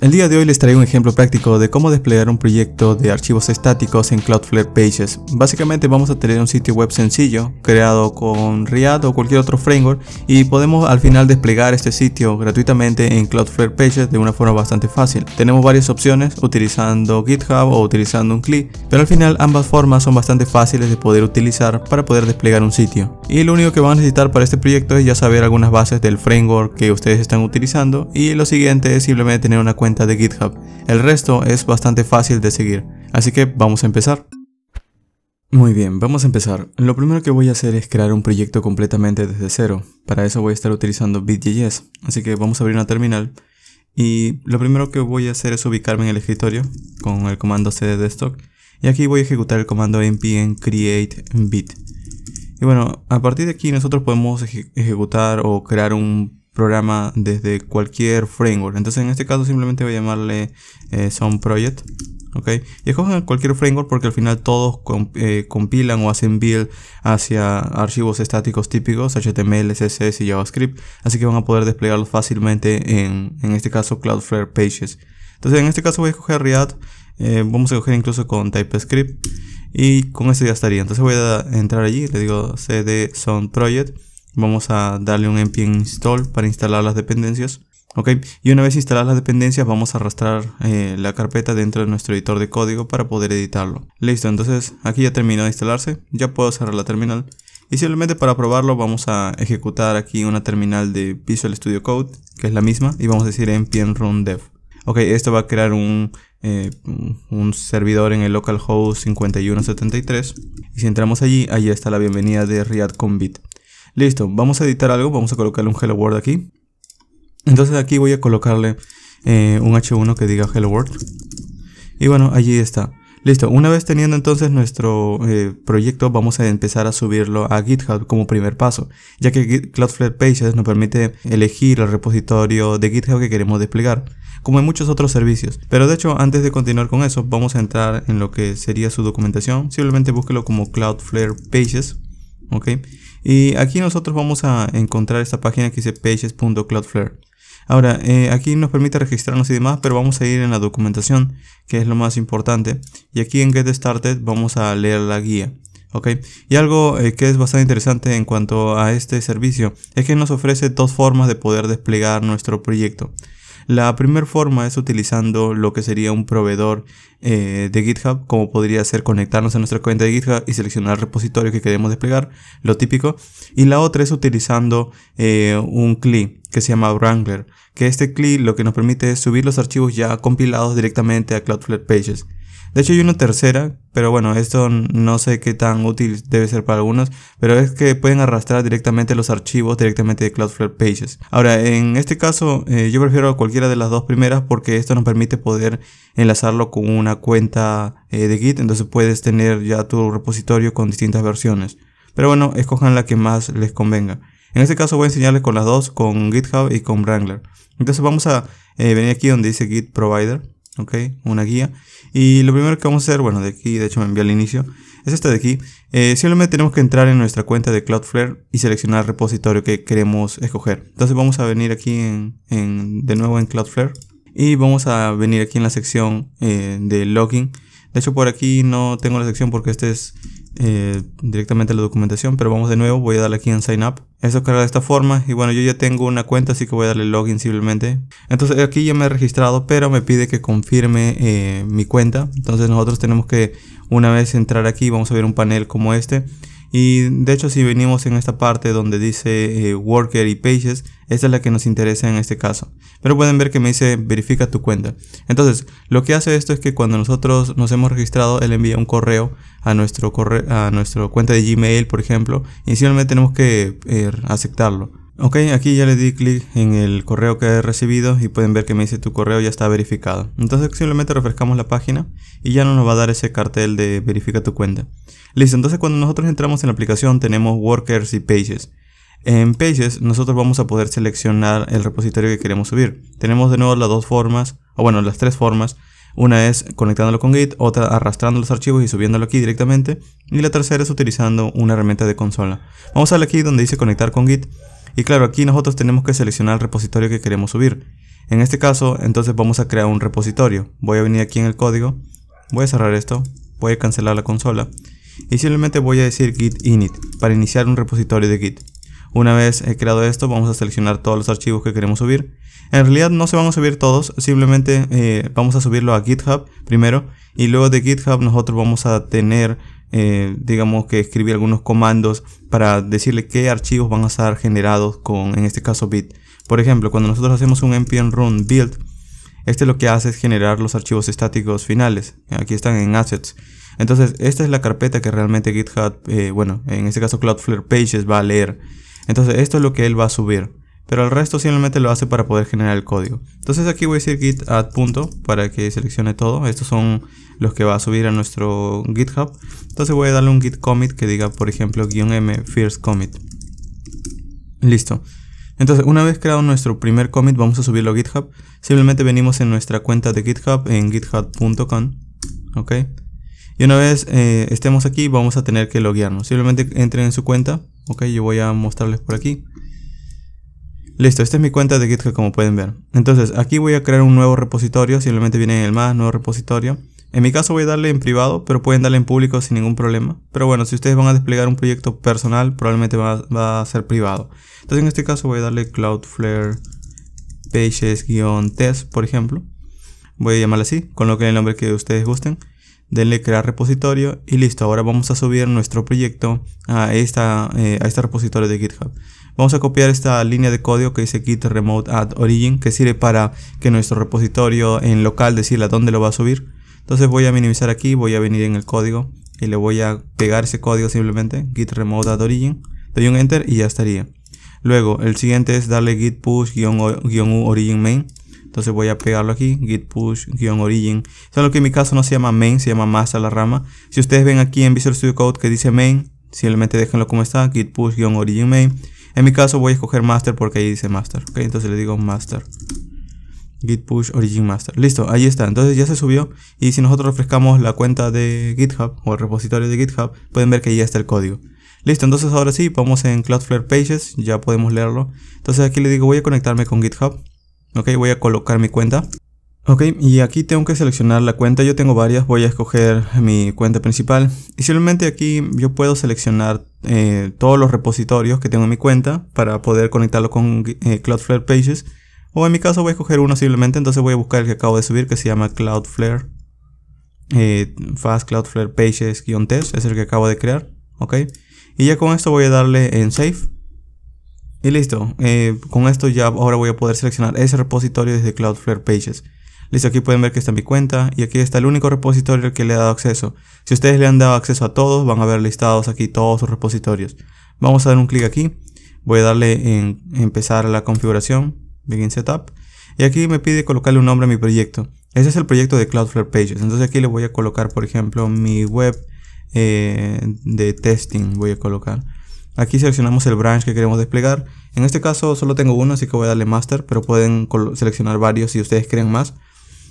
el día de hoy les traigo un ejemplo práctico de cómo desplegar un proyecto de archivos estáticos en Cloudflare Pages. Básicamente vamos a tener un sitio web sencillo, creado con React o cualquier otro framework y podemos al final desplegar este sitio gratuitamente en Cloudflare Pages de una forma bastante fácil. Tenemos varias opciones utilizando GitHub o utilizando un clic, pero al final ambas formas son bastante fáciles de poder utilizar para poder desplegar un sitio. Y lo único que van a necesitar para este proyecto es ya saber algunas bases del framework que ustedes están utilizando y lo siguiente es simplemente tener una cuenta de GitHub. El resto es bastante fácil de seguir, así que vamos a empezar. Muy bien, vamos a empezar. Lo primero que voy a hacer es crear un proyecto completamente desde cero. Para eso voy a estar utilizando Bit.js, así que vamos a abrir una terminal. Y lo primero que voy a hacer es ubicarme en el escritorio con el comando cd desktop. Y aquí voy a ejecutar el comando npm create bit. Y bueno, a partir de aquí nosotros podemos ejecutar o crear un programa desde cualquier framework. Entonces en este caso simplemente voy a llamarle eh, son Project. ¿okay? Y escogen cualquier framework porque al final todos eh, compilan o hacen build hacia archivos estáticos típicos, HTML, CSS y JavaScript. Así que van a poder desplegarlo fácilmente en, este caso Cloudflare Pages. Entonces en este caso voy a escoger React. Eh, vamos a escoger incluso con TypeScript. Y con eso ya estaría. Entonces voy a entrar allí. Le digo cd son project. Vamos a darle un npm install para instalar las dependencias. Ok, y una vez instaladas las dependencias vamos a arrastrar eh, la carpeta dentro de nuestro editor de código para poder editarlo. Listo, entonces aquí ya terminó de instalarse, ya puedo cerrar la terminal. Y simplemente para probarlo vamos a ejecutar aquí una terminal de Visual Studio Code, que es la misma, y vamos a decir npm run dev. Ok, esto va a crear un, eh, un servidor en el localhost 5173. Y si entramos allí, allí está la bienvenida de React Combit. Listo, vamos a editar algo, vamos a colocarle un hello world aquí. Entonces aquí voy a colocarle eh, un h1 que diga hello world. Y bueno, allí está. Listo, una vez teniendo entonces nuestro eh, proyecto vamos a empezar a subirlo a GitHub como primer paso, ya que Cloudflare Pages nos permite elegir el repositorio de GitHub que queremos desplegar, como en muchos otros servicios. Pero de hecho, antes de continuar con eso, vamos a entrar en lo que sería su documentación, simplemente búsquelo como Cloudflare Pages, ¿ok? Y aquí nosotros vamos a encontrar esta página que dice pages.cloudflare. Ahora, eh, aquí nos permite registrarnos y demás, pero vamos a ir en la documentación, que es lo más importante. Y aquí en Get Started vamos a leer la guía. Y algo eh, que es bastante interesante en cuanto a este servicio es que nos ofrece dos formas de poder desplegar nuestro proyecto. La primera forma es utilizando lo que sería un proveedor eh, de GitHub, como podría ser conectarnos a nuestra cuenta de GitHub y seleccionar el repositorio que queremos desplegar, lo típico. Y la otra es utilizando eh, un CLI que se llama Wrangler, que este CLI lo que nos permite es subir los archivos ya compilados directamente a Cloudflare Pages. De hecho hay una tercera, pero bueno, esto no sé qué tan útil debe ser para algunos, pero es que pueden arrastrar directamente los archivos directamente de Cloudflare Pages. Ahora, en este caso eh, yo prefiero cualquiera de las dos primeras porque esto nos permite poder enlazarlo con una cuenta eh, de Git, entonces puedes tener ya tu repositorio con distintas versiones. Pero bueno, escojan la que más les convenga. En este caso voy a enseñarles con las dos, con GitHub y con Wrangler. Entonces vamos a eh, venir aquí donde dice Git Provider ok, una guía. Y lo primero que vamos a hacer, bueno, de aquí, de hecho me envié al inicio, es esta de aquí. Eh, simplemente tenemos que entrar en nuestra cuenta de Cloudflare y seleccionar el repositorio que queremos escoger. Entonces vamos a venir aquí en, de nuevo en Cloudflare y vamos a venir aquí en la sección eh, de login de hecho, por aquí no tengo la sección porque este es eh, directamente la documentación, pero vamos de nuevo, voy a darle aquí en Sign Up. Eso carga de esta forma y bueno, yo ya tengo una cuenta, así que voy a darle login simplemente. Entonces aquí ya me he registrado, pero me pide que confirme eh, mi cuenta. Entonces nosotros tenemos que una vez entrar aquí, vamos a ver un panel como este y de hecho si venimos en esta parte donde dice eh, Worker y Pages, esta es la que nos interesa en este caso. Pero pueden ver que me dice verifica tu cuenta. Entonces, lo que hace esto es que cuando nosotros nos hemos registrado, él envía un correo a nuestro correo, a nuestra cuenta de Gmail, por ejemplo, y simplemente tenemos que eh, aceptarlo. Ok, aquí ya le di clic en el correo que he recibido y pueden ver que me dice tu correo ya está verificado. Entonces simplemente refrescamos la página y ya no nos va a dar ese cartel de verifica tu cuenta. Listo, entonces cuando nosotros entramos en la aplicación tenemos workers y pages. En Pages nosotros vamos a poder seleccionar el repositorio que queremos subir. Tenemos de nuevo las dos formas, o bueno, las tres formas. Una es conectándolo con Git, otra arrastrando los archivos y subiéndolo aquí directamente. Y la tercera es utilizando una herramienta de consola. Vamos a ver aquí donde dice conectar con Git. Y claro, aquí nosotros tenemos que seleccionar el repositorio que queremos subir. En este caso, entonces vamos a crear un repositorio. Voy a venir aquí en el código, voy a cerrar esto, voy a cancelar la consola y simplemente voy a decir git init para iniciar un repositorio de git. Una vez he creado esto, vamos a seleccionar todos los archivos que queremos subir. En realidad no se van a subir todos, simplemente eh, vamos a subirlo a GitHub primero y luego de GitHub nosotros vamos a tener eh, digamos que escribir algunos comandos para decirle qué archivos van a estar generados con, en este caso, bit. Por ejemplo, cuando nosotros hacemos un npm run build, este lo que hace es generar los archivos estáticos finales. Aquí están en assets. Entonces, esta es la carpeta que realmente GitHub, eh, bueno, en este caso Cloudflare Pages va a leer. Entonces, esto es lo que él va a subir pero el resto simplemente lo hace para poder generar el código. Entonces aquí voy a decir git add punto para que seleccione todo. Estos son los que va a subir a nuestro GitHub. Entonces voy a darle un git commit que diga, por ejemplo, guión m first commit. Listo. Entonces, una vez creado nuestro primer commit, vamos a subirlo a GitHub. Simplemente venimos en nuestra cuenta de GitHub en github.com. ¿Ok? Y una vez eh, estemos aquí, vamos a tener que loguearnos. Simplemente entren en su cuenta. ¿Ok? Yo voy a mostrarles por aquí. Listo, esta es mi cuenta de GitHub como pueden ver. Entonces, aquí voy a crear un nuevo repositorio, simplemente viene el más, nuevo repositorio. En mi caso voy a darle en privado, pero pueden darle en público sin ningún problema. Pero bueno, si ustedes van a desplegar un proyecto personal, probablemente va a, ser privado. Entonces en este caso voy a darle Cloudflare Pages-Test, por ejemplo. Voy a llamarle así, con lo que el nombre que ustedes gusten denle crear repositorio y listo, ahora vamos a subir nuestro proyecto a, esta, eh, este repositorio de GitHub. Vamos a copiar esta línea de código que dice git remote add origin que sirve para que nuestro repositorio en local decirle a dónde lo va a subir. Entonces voy a minimizar aquí, voy a venir en el código y le voy a pegar ese código simplemente git remote add origin, doy un enter y ya estaría. Luego el siguiente es darle git push-u origin main entonces voy a pegarlo aquí, git push, origin. Solo que en mi caso no se llama main, se llama master la rama. Si ustedes ven aquí en Visual Studio Code que dice main, simplemente déjenlo como está, git push, origin main. En mi caso voy a escoger master porque ahí dice master. Entonces le digo master. Git push origin master. Listo, ahí está. Entonces ya se subió. Y si nosotros refrescamos la cuenta de GitHub o el repositorio de GitHub, pueden ver que ya está el código. Listo, entonces ahora sí, vamos en Cloudflare Pages, ya podemos leerlo. Entonces aquí le digo voy a conectarme con GitHub. Ok, voy a colocar mi cuenta. Ok, y aquí tengo que seleccionar la cuenta. Yo tengo varias, voy a escoger mi cuenta principal. Y simplemente aquí yo puedo seleccionar eh, todos los repositorios que tengo en mi cuenta para poder conectarlo con eh, Cloudflare Pages. O en mi caso voy a escoger uno simplemente, entonces voy a buscar el que acabo de subir que se llama Cloudflare. Eh, Fast Cloudflare Pages-test es el que acabo de crear. Ok, y ya con esto voy a darle en Save. Y listo, eh, con esto ya ahora voy a poder seleccionar ese repositorio desde Cloudflare Pages. Listo, aquí pueden ver que está mi cuenta y aquí está el único repositorio al que le he dado acceso. Si ustedes le han dado acceso a todos, van a ver listados aquí todos sus repositorios. Vamos a dar un clic aquí, voy a darle en empezar la configuración, begin setup. Y aquí me pide colocarle un nombre a mi proyecto. Ese es el proyecto de Cloudflare Pages. Entonces aquí le voy a colocar, por ejemplo, mi web eh, de testing. Voy a colocar. Aquí seleccionamos el branch que queremos desplegar. En este caso solo tengo uno, así que voy a darle master, pero pueden seleccionar varios si ustedes creen más.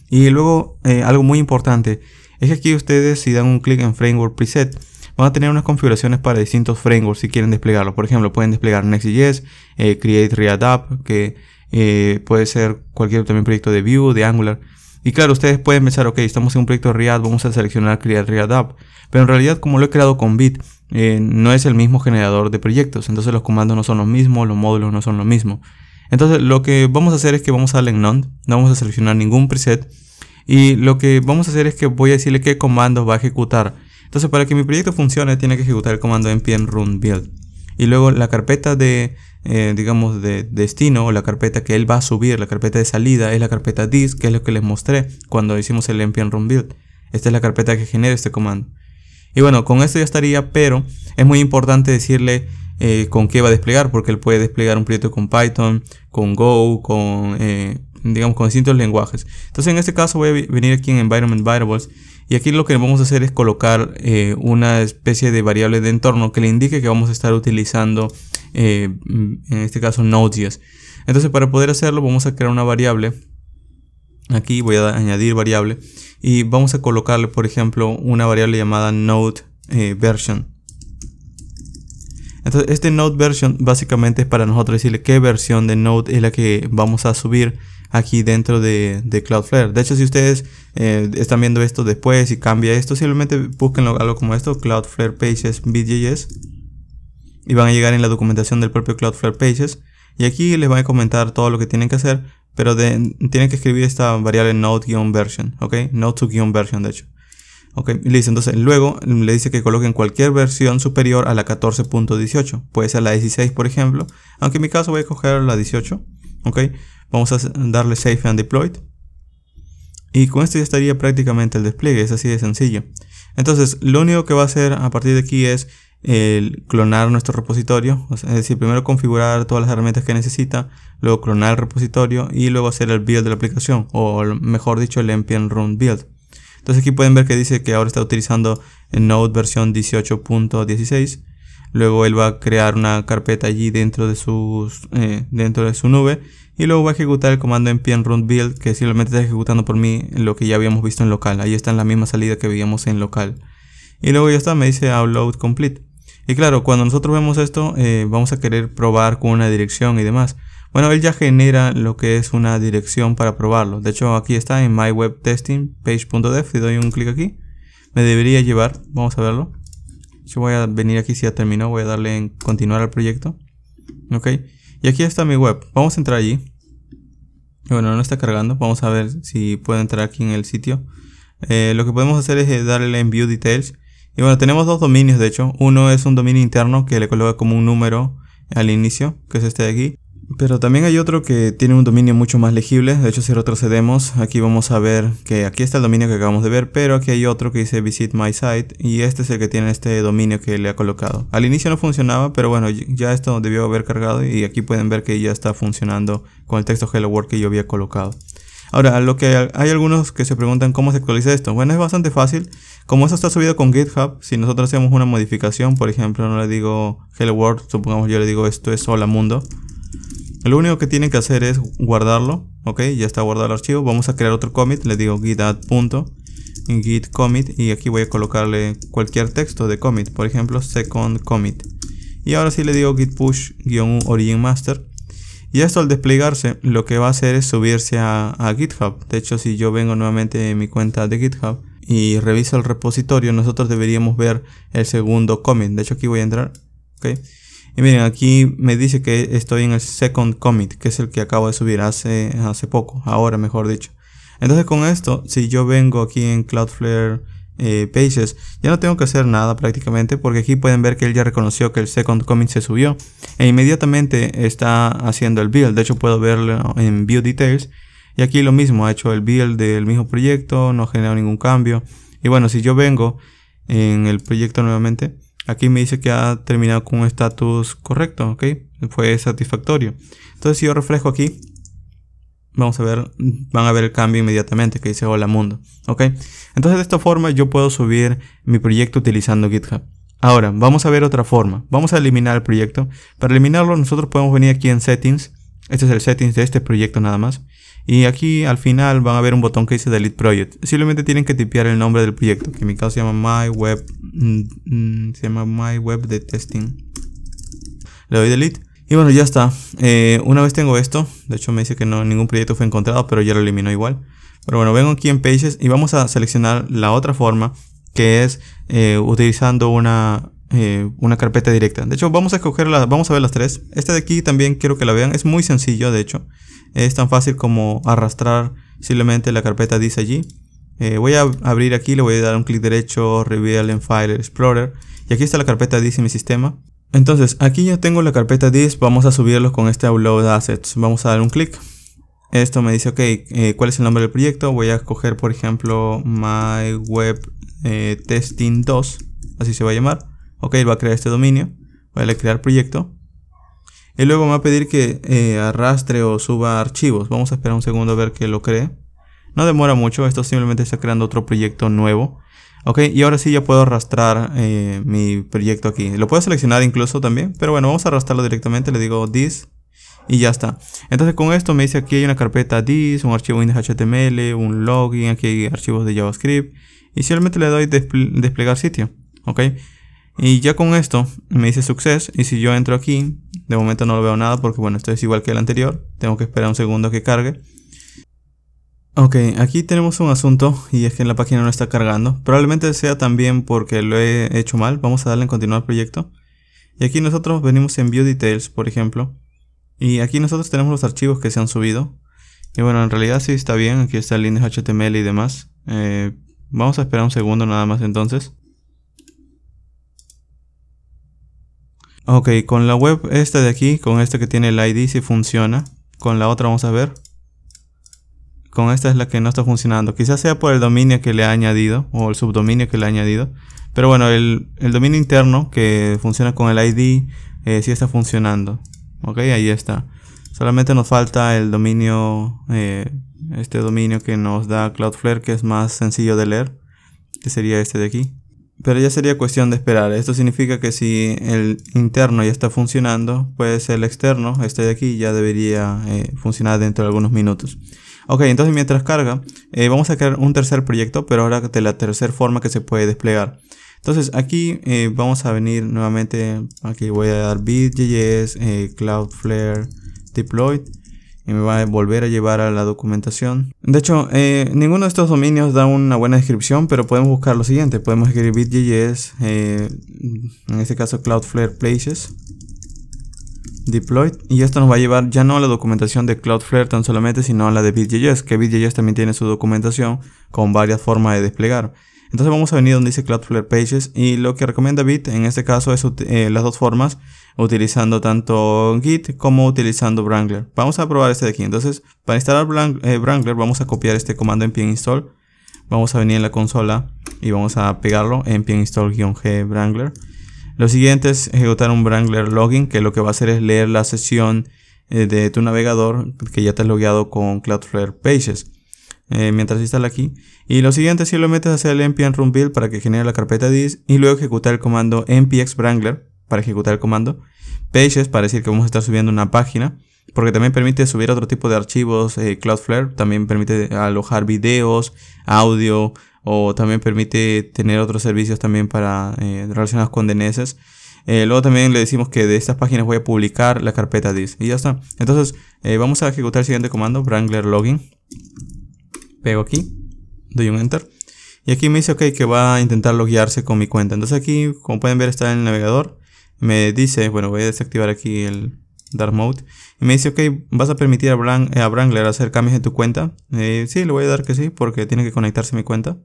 Y luego, eh, algo muy importante, es que aquí ustedes si dan un clic en Framework Preset, van a tener unas configuraciones para distintos frameworks si quieren desplegarlo. Por ejemplo, pueden desplegar Next.js, eh, Create React App, que eh, puede ser cualquier proyecto de Vue, de Angular. Y claro, ustedes pueden pensar, ok, estamos en un proyecto de React, vamos a seleccionar Create React App. Pero en realidad, como lo he creado con Bit, eh, no es el mismo generador de proyectos. Entonces los comandos no son los mismos, los módulos no son los mismos. Entonces lo que vamos a hacer es que vamos a darle en None, no vamos a seleccionar ningún preset. Y lo que vamos a hacer es que voy a decirle qué comandos va a ejecutar. Entonces para que mi proyecto funcione tiene que ejecutar el comando npm run build. Y luego la carpeta de eh, digamos, de destino o la carpeta que él va a subir, la carpeta de salida, es la carpeta disk, que es lo que les mostré cuando hicimos el npm run build. Esta es la carpeta que genera este comando. Y bueno, con esto ya estaría, pero es muy importante decirle eh, con qué va a desplegar, porque él puede desplegar un proyecto con Python, con Go, con, eh, digamos, con distintos lenguajes. Entonces en este caso voy a venir aquí en Environment Variables y aquí lo que vamos a hacer es colocar eh, una especie de variable de entorno que le indique que vamos a estar utilizando, eh, mm, en este caso, Node.js. Entonces para poder hacerlo vamos a crear una variable. Aquí voy a añadir variable y vamos a colocarle, por ejemplo, una variable llamada Node eh, version. Entonces, este Node version básicamente es para nosotros decirle qué versión de Node es la que vamos a subir aquí dentro de, Cloudflare. De hecho, si ustedes eh, están viendo esto después y cambia esto, simplemente busquen algo como esto, Cloudflare Pages BJS, y van a llegar en la documentación del propio Cloudflare Pages. Y aquí les van a comentar todo lo que tienen que hacer, pero tienen que escribir esta variable node-version, ¿ok? version de hecho. Ok, listo. Entonces, luego le dice que coloquen cualquier versión superior a la 14.18. Puede ser la 16, por ejemplo. Aunque en mi caso voy a coger la 18. Ok, Vamos a darle safe and Deployed. Y con esto ya estaría prácticamente el despliegue, es así de sencillo. Entonces, lo único que va a hacer a partir de aquí es el clonar nuestro repositorio, es decir, primero configurar todas las herramientas que necesita, luego clonar el repositorio y luego hacer el build de la aplicación, o mejor dicho, el npm run build. Entonces aquí pueden ver que dice que ahora está utilizando Node versión 18.16 Luego él va a crear una carpeta allí dentro de, sus, eh, dentro de su nube. Y luego va a ejecutar el comando npm run build que simplemente está ejecutando por mí lo que ya habíamos visto en local. Ahí está en la misma salida que veíamos en local. Y luego ya está, me dice upload complete. Y claro, cuando nosotros vemos esto, eh, vamos a querer probar con una dirección y demás. Bueno, él ya genera lo que es una dirección para probarlo. De hecho, aquí está en my web testing doy un clic aquí, me debería llevar, vamos a verlo. Yo voy a venir aquí si ya terminó, voy a darle en continuar al proyecto. Ok, y aquí está mi web. Vamos a entrar allí. Bueno, no está cargando. Vamos a ver si puedo entrar aquí en el sitio. Eh, lo que podemos hacer es eh, darle en View Details. Y bueno, tenemos dos dominios de hecho. Uno es un dominio interno que le coloca como un número al inicio, que es este de aquí. Pero también hay otro que tiene un dominio mucho más legible. De hecho, si retrocedemos, aquí vamos a ver que aquí está el dominio que acabamos de ver, pero aquí hay otro que dice visit my site y este es el que tiene este dominio que le ha colocado. Al inicio no funcionaba, pero bueno, ya esto debió haber cargado y aquí pueden ver que ya está funcionando con el texto hello world que yo había colocado. Ahora, lo que hay algunos que se preguntan cómo se actualiza esto. Bueno, es bastante fácil. Como esto está subido con GitHub, si nosotros hacemos una modificación, por ejemplo, no le digo hello world, supongamos yo le digo esto es hola mundo lo único que tienen que hacer es guardarlo, ok, ya está guardado el archivo. Vamos a crear otro commit, le digo git add punto, git commit y aquí voy a colocarle cualquier texto de commit, por ejemplo second commit. Y ahora sí le digo git push origin master. Y esto al desplegarse lo que va a hacer es subirse a, GitHub. De hecho si yo vengo nuevamente en mi cuenta de GitHub y reviso el repositorio nosotros deberíamos ver el segundo commit. De hecho aquí voy a entrar, ok y miren, aquí me dice que estoy en el second commit, que es el que acabo de subir hace, hace poco, ahora mejor dicho. Entonces con esto, si yo vengo aquí en Cloudflare Paces, eh, Pages, ya no tengo que hacer nada prácticamente porque aquí pueden ver que él ya reconoció que el second commit se subió e inmediatamente está haciendo el build. De hecho puedo verlo en View Details y aquí lo mismo, ha hecho el build del mismo proyecto, no ha generado ningún cambio. Y bueno, si yo vengo en el proyecto nuevamente, Aquí me dice que ha terminado con un estatus correcto, ¿ok? Fue satisfactorio. Entonces si yo reflejo aquí, vamos a ver, van a ver el cambio inmediatamente que dice hola mundo, ¿ok? Entonces de esta forma yo puedo subir mi proyecto utilizando GitHub. Ahora, vamos a ver otra forma. Vamos a eliminar el proyecto. Para eliminarlo nosotros podemos venir aquí en Settings este es el settings de este proyecto nada más. Y aquí al final van a ver un botón que dice Delete Project. Simplemente tienen que tipear el nombre del proyecto, que en mi caso se llama My Web, mm, mm, se llama My Web de Testing. Le doy Delete. Y bueno, ya está. Eh, una vez tengo esto, de hecho me dice que no, ningún proyecto fue encontrado, pero ya lo eliminó igual. Pero bueno, vengo aquí en Pages y vamos a seleccionar la otra forma, que es eh, utilizando una, eh, una carpeta directa. De hecho, vamos a escogerla, vamos a ver las tres. Esta de aquí también quiero que la vean. Es muy sencillo, de hecho. Es tan fácil como arrastrar simplemente la carpeta dice allí. Eh, voy a abrir aquí, le voy a dar un clic derecho, Reveal en File Explorer. Y aquí está la carpeta DIS en mi sistema. Entonces, aquí ya tengo la carpeta DIS, vamos a subirlos con este Upload Assets. Vamos a dar un clic. Esto me dice, ok, eh, ¿cuál es el nombre del proyecto? Voy a escoger, por ejemplo, My Web Testing 2, así se va a llamar. Ok, va a crear este dominio. Voy a crear proyecto. Y luego me va a pedir que eh, arrastre o suba archivos. Vamos a esperar un segundo a ver que lo cree. No demora mucho, esto simplemente está creando otro proyecto nuevo. Ok, y ahora sí ya puedo arrastrar eh, mi proyecto aquí. Lo puedo seleccionar incluso también, pero bueno, vamos a arrastrarlo directamente. Le digo this y ya está. Entonces con esto me dice aquí hay una carpeta this, un archivo index.html, un login, aquí hay archivos de JavaScript. Y simplemente le doy desplegar sitio. Ok, y ya con esto me dice success y si yo entro aquí, de momento no lo veo nada porque bueno, esto es igual que el anterior, tengo que esperar un segundo que cargue. Ok, aquí tenemos un asunto y es que la página no está cargando. Probablemente sea también porque lo he hecho mal, vamos a darle en continuar proyecto. Y aquí nosotros venimos en View Details, por ejemplo. Y aquí nosotros tenemos los archivos que se han subido. Y bueno, en realidad sí está bien, aquí está el index HTML y demás. Eh, vamos a esperar un segundo nada más entonces. Ok, con la web esta de aquí, con esta que tiene el ID, si sí funciona. Con la otra vamos a ver. Con esta es la que no está funcionando. Quizás sea por el dominio que le ha añadido o el subdominio que le ha añadido. Pero bueno, el, dominio interno que funciona con el ID eh, sí está funcionando. Ok, ahí está. Solamente nos falta el dominio, eh, este dominio que nos da Cloudflare, que es más sencillo de leer, que sería este de aquí. Pero ya sería cuestión de esperar. Esto significa que si el interno ya está funcionando, pues el externo, este de aquí, ya debería eh, funcionar dentro de algunos minutos. Ok, entonces mientras carga, eh, vamos a crear un tercer proyecto, pero ahora de la tercera forma que se puede desplegar. Entonces aquí eh, vamos a venir nuevamente, aquí voy a dar bit.js, cloudflare, deployed y me va a volver a llevar a la documentación. De hecho, eh, ninguno de estos dominios da una buena descripción, pero podemos buscar lo siguiente. Podemos escribir bit.js eh, en este caso Cloudflare Places, deployed, y esto nos va a llevar ya no a la documentación de Cloudflare tan solamente, sino a la de BitJS, que BitJS también tiene su documentación con varias formas de desplegar. Entonces vamos a venir donde dice Cloudflare Pages y lo que recomienda Bit en este caso es eh, las dos formas, utilizando tanto Git como utilizando Wrangler. Vamos a probar este de aquí. Entonces para instalar eh, Wrangler vamos a copiar este comando en pin install. Vamos a venir en la consola y vamos a pegarlo en pin install-g Wrangler. Lo siguiente es ejecutar un Wrangler login que lo que va a hacer es leer la sesión eh, de tu navegador que ya te has logueado con Cloudflare Pages. Eh, mientras instala aquí. Y lo siguiente si lo metes hacia el npm run build para que genere la carpeta dis y luego ejecutar el comando npx wrangler para ejecutar el comando. Pages para decir que vamos a estar subiendo una página. Porque también permite subir otro tipo de archivos eh, Cloudflare. También permite alojar videos, audio o también permite tener otros servicios también para eh, relacionados con DNS. luego también le decimos que de estas páginas voy a publicar la carpeta dis y ya está. Entonces vamos a ejecutar el siguiente comando, wrangler login pego aquí, doy un enter. Y aquí me dice, ok, que va a intentar loguearse con mi cuenta. Entonces aquí, como pueden ver, está en el navegador. Me dice, bueno, voy a desactivar aquí el Dark Mode. Y me dice, ok, ¿vas a permitir a, Brangler hacer cambios en tu cuenta? Eh, sí, le voy a dar que sí, porque tiene que conectarse a mi cuenta.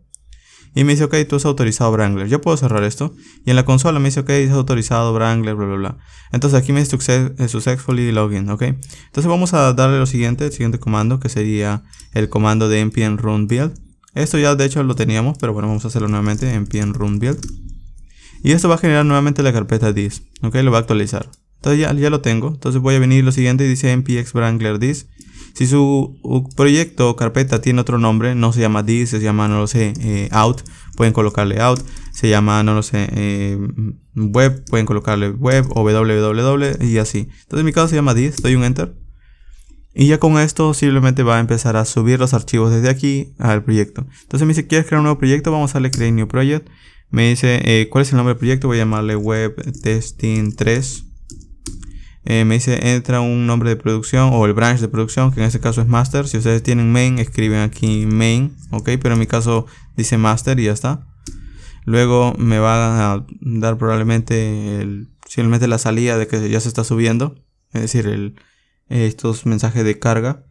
Y me dice, ok, tú has autorizado Wrangler. Yo puedo cerrar esto. Y en la consola me dice, ok, has autorizado Wrangler, bla, bla, bla. Entonces aquí me dice successfully eh, login, ok. Entonces vamos a darle lo siguiente, el siguiente comando, que sería el comando de npm run build. Esto ya de hecho lo teníamos, pero bueno, vamos a hacerlo nuevamente, npm run build. Y esto va a generar nuevamente la carpeta dis, ok, lo va a actualizar. Entonces ya, lo tengo. Entonces voy a venir lo siguiente y dice npx wrangler this. Si su proyecto o carpeta tiene otro nombre, no se llama this, se llama, no lo sé, eh, out, pueden colocarle out. Se llama, no lo sé, eh, web, pueden colocarle web o www y así. Entonces en mi caso se llama this, doy un enter. Y ya con esto simplemente va a empezar a subir los archivos desde aquí al proyecto. Entonces me dice, ¿quieres crear un nuevo proyecto? Vamos a darle create new project. Me dice, eh, ¿cuál es el nombre del proyecto? Voy a llamarle web testing 3. Eh, me dice entra un nombre de producción o el branch de producción, que en este caso es master. Si ustedes tienen main, escriben aquí main, ok, pero en mi caso dice master y ya está. Luego me va a dar probablemente simplemente la salida de que ya se está subiendo, es decir, el, estos mensajes de carga.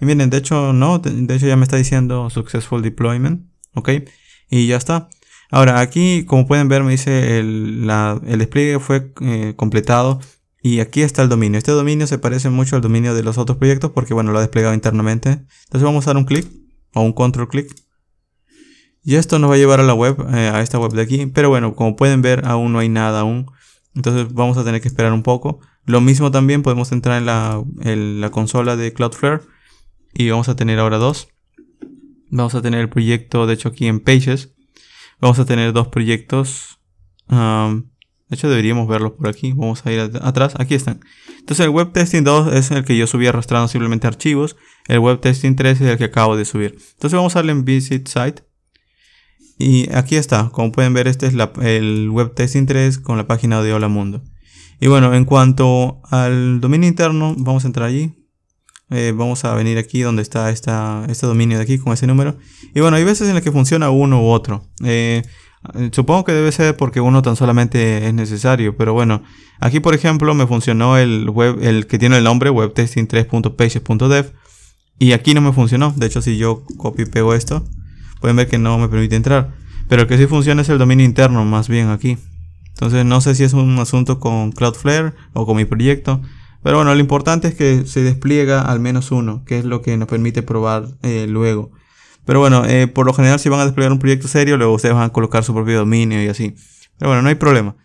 Y miren, de hecho no, de hecho ya me está diciendo successful deployment, ok, y ya está. Ahora aquí como pueden ver me dice el, despliegue fue eh, completado y aquí está el dominio. Este dominio se parece mucho al dominio de los otros proyectos porque bueno, lo ha desplegado internamente. Entonces vamos a dar un clic o un control clic. Y esto nos va a llevar a la web, eh, a esta web de aquí. Pero bueno, como pueden ver, aún no hay nada aún. Entonces vamos a tener que esperar un poco. Lo mismo también podemos entrar en la, consola de Cloudflare. Y vamos a tener ahora dos. Vamos a tener el proyecto, de hecho aquí en Pages. Vamos a tener dos proyectos. Um, de hecho, deberíamos verlos por aquí. Vamos a ir atrás. Aquí están. Entonces, el Web Testing 2 es el que yo subí arrastrando simplemente archivos. El Web Testing 3 es el que acabo de subir. Entonces, vamos a darle en Visit Site. Y aquí está. Como pueden ver, este es el Web Testing 3 con la página de Hola Mundo. Y bueno, en cuanto al dominio interno, vamos a entrar allí. Eh, vamos a venir aquí donde está esta, este dominio de aquí con ese número. Y bueno, hay veces en las que funciona uno u otro. Eh, eh, supongo que debe ser porque uno tan solamente es necesario, pero bueno, aquí por ejemplo me funcionó el web, el que tiene el nombre webtesting3.pages.dev y aquí no me funcionó. De hecho, si yo copio y pego esto, pueden ver que no me permite entrar. Pero el que sí funciona es el dominio interno, más bien aquí. Entonces no sé si es un asunto con Cloudflare o con mi proyecto. Pero bueno, lo importante es que se despliega al menos uno, que es lo que nos permite probar eh, luego. Pero bueno, eh, por lo general si van a desplegar un proyecto serio, luego ustedes van a colocar su propio dominio y así. Pero bueno, no hay problema.